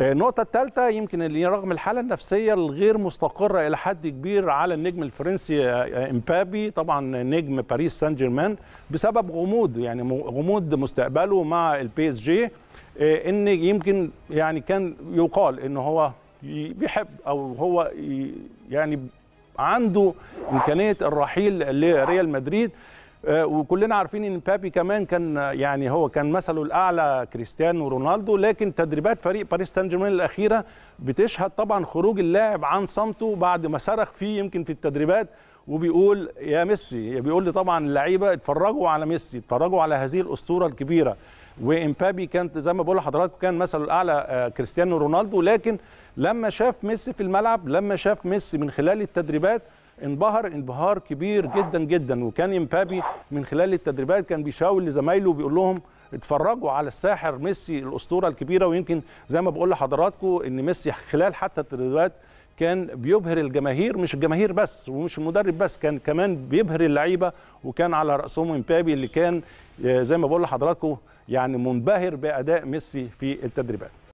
النقطة الثالثة يمكن اللي رغم الحالة النفسية الغير مستقرة إلى حد كبير على النجم الفرنسي آه، آه، امبابي طبعا نجم باريس سان جيرمان بسبب غموض يعني غموض مستقبله مع البي اس آه، جي ان يمكن يعني كان يقال ان هو بيحب او هو يعني عنده امكانيه الرحيل لريال مدريد آه، وكلنا عارفين ان مبابي كمان كان يعني هو كان مثله الاعلى كريستيانو رونالدو لكن تدريبات فريق باريس سان جيرمان الاخيره بتشهد طبعا خروج اللاعب عن صمته بعد ما صرخ فيه يمكن في التدريبات وبيقول يا ميسي بيقول لي طبعا اللعيبه اتفرجوا على ميسي اتفرجوا على هذه الاسطوره الكبيره وامبابي كان زي ما بقول لحضراتكم كان مثله الاعلى آه، كريستيانو رونالدو لكن لما شاف ميسي في الملعب لما شاف ميسي من خلال التدريبات انبهر انبهار كبير جدا جدا وكان امبابي من خلال التدريبات كان بيشاور لزمايله وبيقول لهم اتفرجوا على الساحر ميسي الاسطوره الكبيره ويمكن زي ما بقول لحضراتكم ان ميسي خلال حتى التدريبات كان بيبهر الجماهير مش الجماهير بس ومش المدرب بس كان كمان بيبهر اللعيبه وكان على راسهم امبابي اللي كان آه، زي ما بقول لحضراتكم يعني منبهر باداء ميسي في التدريبات